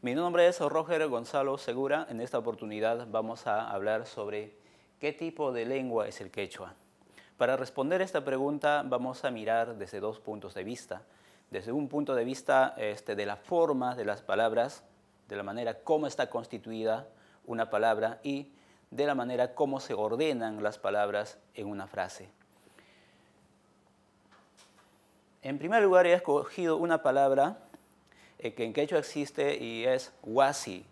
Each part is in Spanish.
Mi nombre es Roger Gonzalo Segura. En esta oportunidad vamos a hablar sobre qué tipo de lengua es el quechua. Para responder esta pregunta vamos a mirar desde dos puntos de vista. Desde un punto de vista este, de la forma de las palabras, de la manera cómo está constituida una palabra y de la manera cómo se ordenan las palabras en una frase. En primer lugar he escogido una palabra eh, que en quechua existe y es huasi.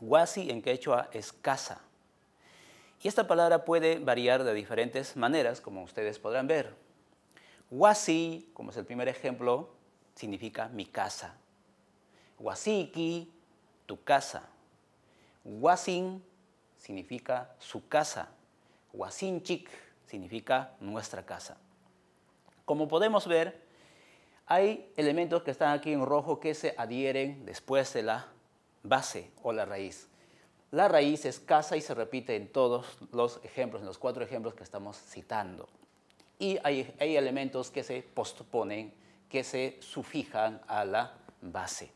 Huasi en quechua es casa. Y esta palabra puede variar de diferentes maneras, como ustedes podrán ver. Huasi, como es el primer ejemplo, significa mi casa. Huasiki, tu casa. Huasin significa su casa. Huasinchik significa nuestra casa. Como podemos ver, hay elementos que están aquí en rojo que se adhieren después de la base o la raíz. La raíz es casa y se repite en todos los ejemplos, en los cuatro ejemplos que estamos citando. Y hay, hay elementos que se postponen, que se sufijan a la base.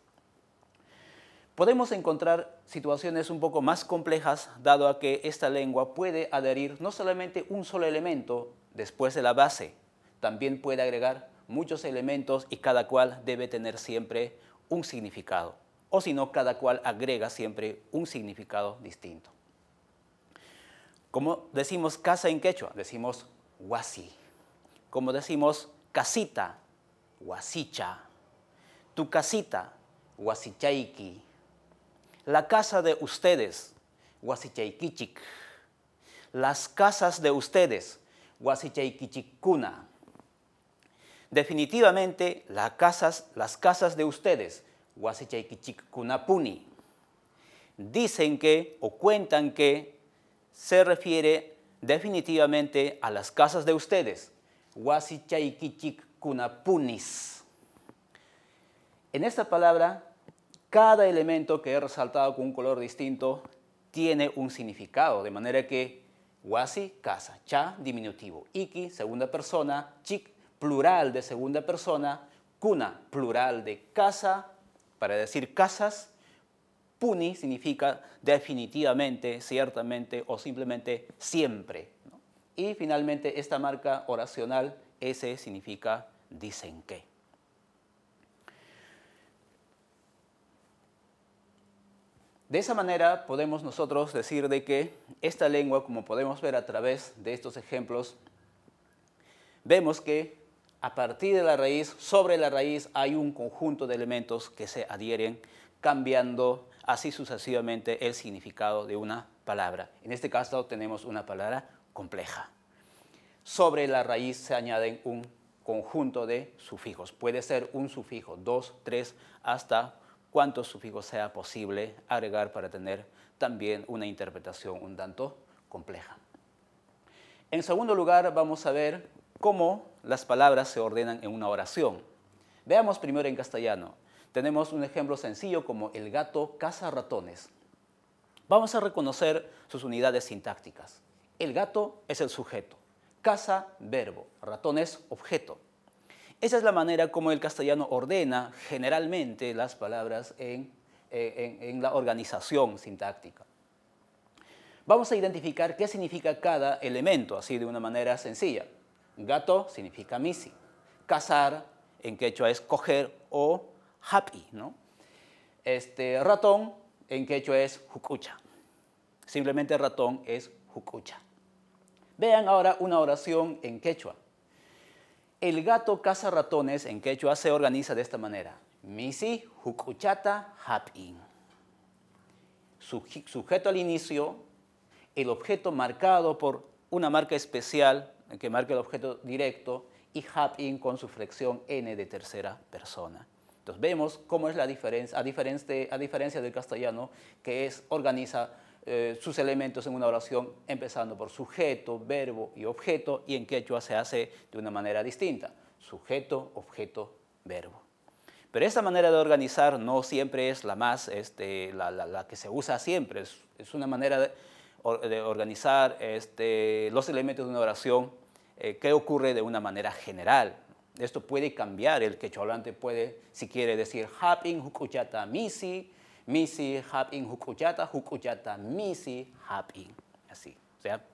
Podemos encontrar situaciones un poco más complejas, dado a que esta lengua puede adherir no solamente un solo elemento después de la base, también puede agregar muchos elementos y cada cual debe tener siempre un significado, o si no, cada cual agrega siempre un significado distinto. Como decimos casa en quechua, decimos huasi. Como decimos casita, huasicha. Tu casita, huasichaiki. La casa de ustedes, huasichaikichik. Las casas de ustedes, huasichaikichikuna. Definitivamente las casas, las casas de ustedes, Kunapuni, dicen que o cuentan que se refiere definitivamente a las casas de ustedes, punis. En esta palabra, cada elemento que he resaltado con un color distinto tiene un significado, de manera que wasi, casa, cha, diminutivo, iki, segunda persona, chik, plural de segunda persona, cuna, plural de casa, para decir casas, puni significa definitivamente, ciertamente o simplemente siempre. Y finalmente esta marca oracional, ese significa dicen qué. De esa manera podemos nosotros decir de que esta lengua, como podemos ver a través de estos ejemplos, vemos que a partir de la raíz, sobre la raíz, hay un conjunto de elementos que se adhieren, cambiando así sucesivamente el significado de una palabra. En este caso tenemos una palabra compleja. Sobre la raíz se añaden un conjunto de sufijos. Puede ser un sufijo, dos, tres, hasta cuántos sufijos sea posible agregar para tener también una interpretación un tanto compleja. En segundo lugar, vamos a ver cómo las palabras se ordenan en una oración. Veamos primero en castellano. Tenemos un ejemplo sencillo como el gato caza ratones. Vamos a reconocer sus unidades sintácticas. El gato es el sujeto, caza verbo, ratones objeto. Esa es la manera como el castellano ordena generalmente las palabras eh, en, en la organización sintáctica. Vamos a identificar qué significa cada elemento, así de una manera sencilla. Gato significa misi. Cazar en quechua es coger o happy, ¿no? Este, ratón en quechua es jucucha. Simplemente ratón es jucucha. Vean ahora una oración en quechua. El gato caza ratones en quechua se organiza de esta manera. Misi jucuchata happy. Sujeto al inicio, el objeto marcado por una marca especial que marca el objeto directo, y hat in con su flexión n de tercera persona. Entonces vemos cómo es la diferencia, a, diferencia del castellano, que es organiza eh, sus elementos en una oración empezando por sujeto, verbo y objeto, y en quechua se hace de una manera distinta, sujeto, objeto, verbo. Pero esta manera de organizar no siempre es la más, este, la, que se usa siempre, es una manera de, de organizar este, los elementos de una oración, que eh, qué ocurre de una manera general. Esto puede cambiar, el quechua hablante puede, si quiere decir, hapin Hukuchata misi, misi hapin Hukuchata Hukuchata misi hapin, así. O sea,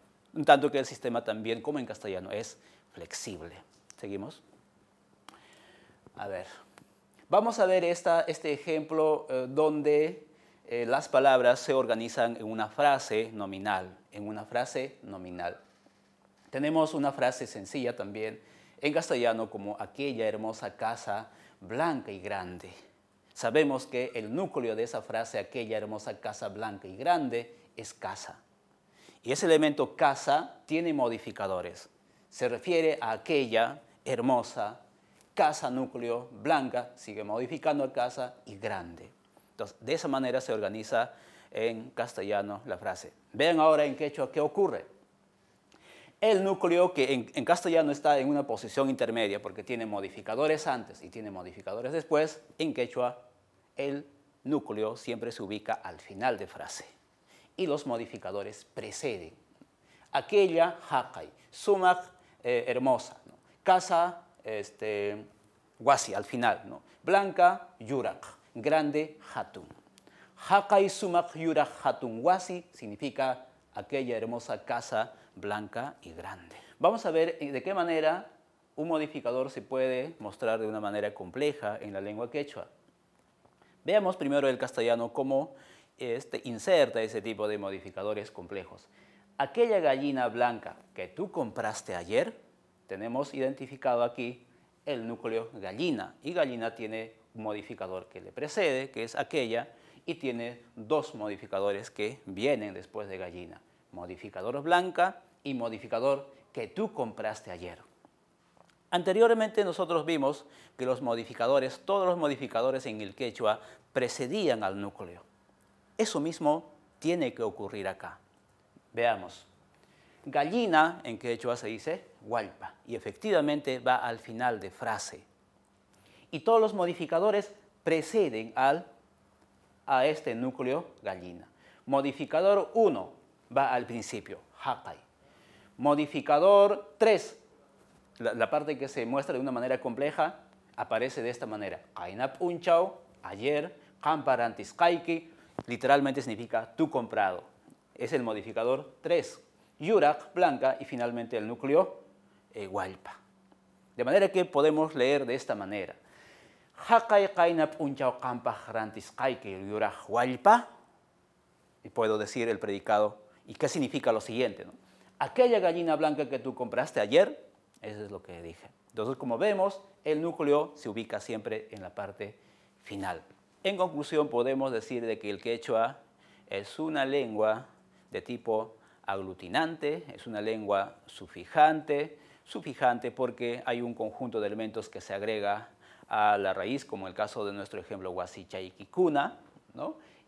tanto que el sistema también, como en castellano, es flexible. Seguimos. A ver, vamos a ver esta, este ejemplo eh, donde eh, las palabras se organizan en una frase nominal, en una frase nominal. Tenemos una frase sencilla también en castellano como aquella hermosa casa blanca y grande. Sabemos que el núcleo de esa frase, aquella hermosa casa blanca y grande, es casa. Y ese elemento casa tiene modificadores. Se refiere a aquella hermosa casa núcleo blanca, sigue modificando a casa y grande. Entonces, de esa manera se organiza en castellano la frase. Vean ahora en quechua qué ocurre. El núcleo que en, castellano está en una posición intermedia porque tiene modificadores antes y tiene modificadores después, en quechua el núcleo siempre se ubica al final de frase y los modificadores preceden. Aquella, jacay, sumac, eh, hermosa, casa, este, guasi, al final, ¿no? blanca, yurak grande Hatun. Hakai Sumak Yura Hatun Wasi significa aquella hermosa casa blanca y grande. Vamos a ver eh, de qué manera un modificador se puede mostrar de una manera compleja en la lengua quechua. Veamos primero el castellano cómo este inserta ese tipo de modificadores complejos. Aquella gallina blanca que tú compraste ayer, tenemos identificado aquí el núcleo gallina. Y gallina tiene un modificador que le precede, que es aquella, y tiene dos modificadores que vienen después de gallina. Modificador blanca y modificador que tú compraste ayer. Anteriormente nosotros vimos que los modificadores, todos los modificadores en el quechua precedían al núcleo. Eso mismo tiene que ocurrir acá. Veamos. Gallina, en que hecho se dice gualpa, y efectivamente va al final de frase. Y todos los modificadores preceden al, a este núcleo gallina. Modificador 1 va al principio, hakai. Modificador 3, la, parte que se muestra de una manera compleja, aparece de esta manera. Kainap unchao, ayer, kamparantis kaiki, literalmente significa tú comprado. Es el modificador 3 yurak, Blanca y finalmente el núcleo eh, De manera que podemos leer de esta manera. kainap unchao Y puedo decir el predicado. ¿Y qué significa lo siguiente? Aquella gallina blanca que tú compraste ayer, eso es lo que dije. Entonces, como vemos, el núcleo se ubica siempre en la parte final. En conclusión, podemos decir de que el quechua es una lengua de tipo aglutinante, es una lengua sufijante, sufijante porque hay un conjunto de elementos que se agrega a la raíz, como el caso de nuestro ejemplo Huasicha y Kikuna,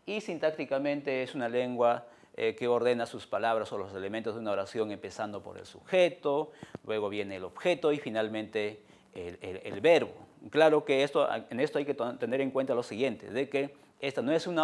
y sintácticamente es una lengua eh, que ordena sus palabras o los elementos de una oración empezando por el sujeto, luego viene el objeto y finalmente el, verbo. Claro que esto, en esto hay que tener en cuenta lo siguiente, de que esta no es un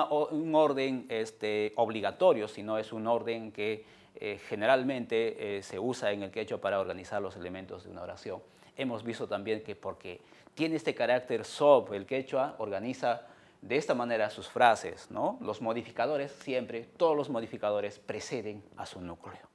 orden este, obligatorio, sino es un orden que eh, generalmente eh, se usa en el quechua para organizar los elementos de una oración. Hemos visto también que porque tiene este carácter sob, el quechua organiza de esta manera sus frases, ¿no? Los modificadores siempre, todos los modificadores preceden a su núcleo.